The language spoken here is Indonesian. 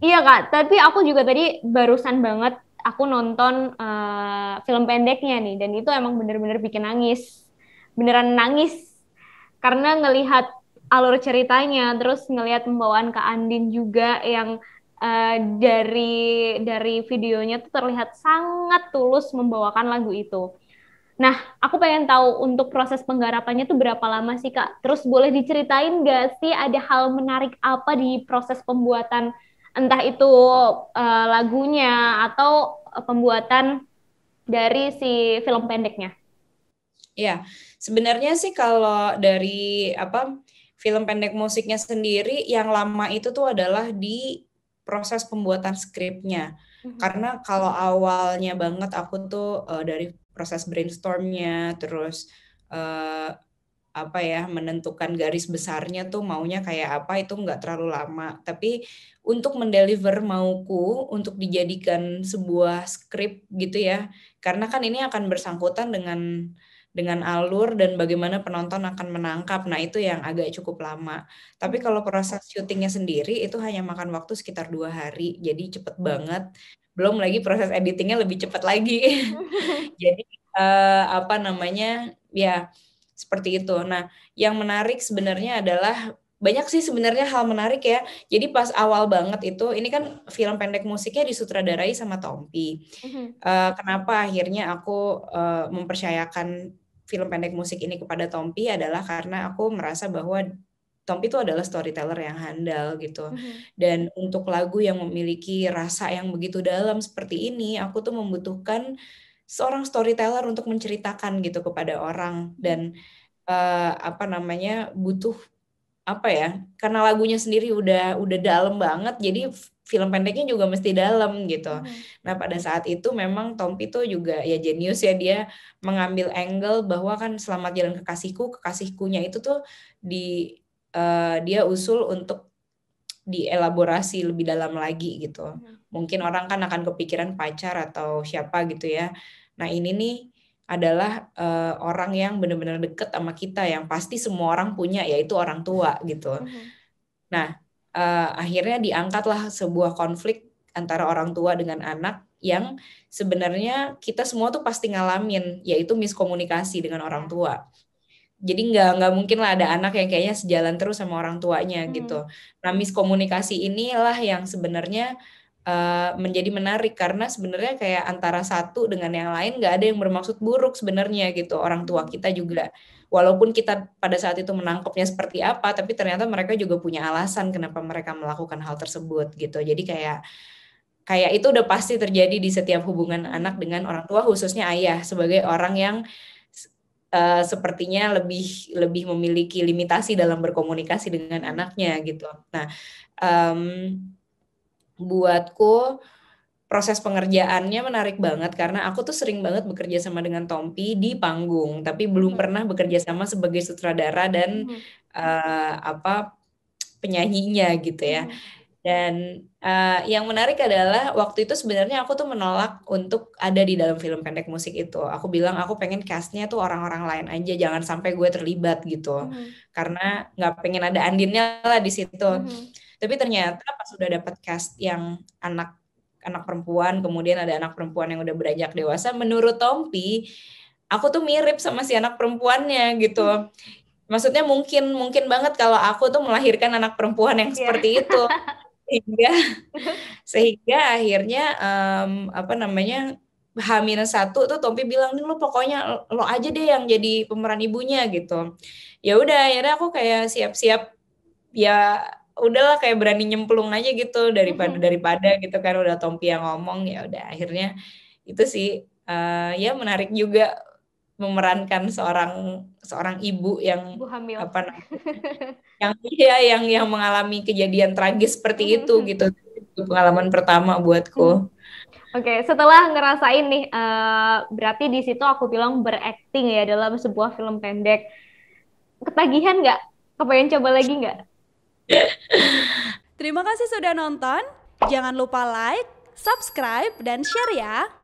Iya kak, tapi aku juga tadi barusan banget aku nonton uh, film pendeknya nih, dan itu emang bener-bener bikin nangis, beneran nangis karena ngelihat alur ceritanya, terus ngelihat pembawaan Kak Andin juga yang uh, dari dari videonya tuh terlihat sangat tulus membawakan lagu itu. Nah, aku pengen tahu untuk proses penggarapannya tuh berapa lama sih kak? Terus boleh diceritain nggak sih ada hal menarik apa di proses pembuatan entah itu uh, lagunya atau eh, pembuatan dari si film pendeknya. Iya, sebenarnya sih kalau dari apa film pendek musiknya sendiri yang lama itu tuh adalah di proses pembuatan skripnya. Mm-hmm. Karena kalau awalnya banget aku tuh uh, dari proses brainstormnya terus uh, apa ya menentukan garis besarnya tuh maunya kayak apa itu nggak terlalu lama tapi untuk mendeliver mauku untuk dijadikan sebuah skrip gitu ya karena kan ini akan bersangkutan dengan dengan alur dan bagaimana penonton akan menangkap nah itu yang agak cukup lama tapi kalau proses syutingnya sendiri itu hanya makan waktu sekitar dua hari jadi cepet banget belum lagi proses editingnya lebih cepat lagi jadi uh, apa namanya ya seperti itu. Nah, yang menarik sebenarnya adalah banyak sih sebenarnya hal menarik ya. Jadi pas awal banget itu, ini kan film pendek musiknya disutradarai sama Tompi. Mm-hmm. Uh, kenapa akhirnya aku uh, mempercayakan film pendek musik ini kepada Tompi adalah karena aku merasa bahwa Tompi itu adalah storyteller yang handal gitu. Mm-hmm. Dan untuk lagu yang memiliki rasa yang begitu dalam seperti ini, aku tuh membutuhkan seorang storyteller untuk menceritakan gitu kepada orang dan uh, apa namanya butuh apa ya karena lagunya sendiri udah udah dalam banget jadi film pendeknya juga mesti dalam gitu. Hmm. Nah pada saat itu memang Tom Pito juga ya jenius ya dia mengambil angle bahwa kan selamat jalan kekasihku kekasihkunya itu tuh di uh, dia usul untuk dielaborasi lebih dalam lagi gitu. Hmm. Mungkin orang kan akan kepikiran pacar atau siapa gitu ya. Nah ini nih adalah uh, orang yang benar-benar deket sama kita yang pasti semua orang punya yaitu orang tua gitu. Hmm. Nah uh, akhirnya diangkatlah sebuah konflik antara orang tua dengan anak yang sebenarnya kita semua tuh pasti ngalamin yaitu miskomunikasi dengan orang hmm. tua jadi nggak nggak mungkin lah ada anak yang kayaknya sejalan terus sama orang tuanya hmm. gitu. Nah miskomunikasi inilah yang sebenarnya uh, menjadi menarik karena sebenarnya kayak antara satu dengan yang lain nggak ada yang bermaksud buruk sebenarnya gitu orang tua kita juga. Walaupun kita pada saat itu menangkapnya seperti apa, tapi ternyata mereka juga punya alasan kenapa mereka melakukan hal tersebut gitu. Jadi kayak kayak itu udah pasti terjadi di setiap hubungan anak dengan orang tua khususnya ayah sebagai orang yang Eh, sepertinya lebih lebih memiliki limitasi dalam berkomunikasi dengan anaknya gitu. Nah, um, buatku proses pengerjaannya menarik banget karena aku tuh sering banget bekerja sama dengan Tompi di panggung, tapi belum hmm. pernah bekerja sama sebagai sutradara dan uh, apa penyanyinya gitu ya. Hmm dan uh, yang menarik adalah waktu itu sebenarnya aku tuh menolak untuk ada di dalam film pendek musik itu. Aku bilang aku pengen castnya tuh orang-orang lain aja, jangan sampai gue terlibat gitu. Hmm. Karena nggak pengen ada Andinnya lah di situ. Hmm. Tapi ternyata pas sudah dapat cast yang anak anak perempuan, kemudian ada anak perempuan yang udah beranjak dewasa, menurut Tompi, aku tuh mirip sama si anak perempuannya gitu. Hmm. Maksudnya mungkin mungkin banget kalau aku tuh melahirkan anak perempuan yang yeah. seperti itu. sehingga sehingga akhirnya um, apa namanya Hamil satu tuh Tompi bilang lo pokoknya lo aja deh yang jadi pemeran ibunya gitu ya udah akhirnya aku kayak siap-siap ya udahlah kayak berani nyemplung aja gitu daripada mm-hmm. daripada gitu kan udah Tompi yang ngomong ya udah akhirnya itu sih uh, ya menarik juga memerankan seorang seorang ibu yang ibu hamil. apa yang ya yang yang mengalami kejadian tragis seperti hmm, itu hmm, hmm. gitu pengalaman pertama buatku. Oke, okay, setelah ngerasain nih, uh, berarti di situ aku bilang berakting ya dalam sebuah film pendek. Ketagihan nggak? Kepengen coba lagi nggak? Terima kasih sudah nonton. Jangan lupa like, subscribe, dan share ya.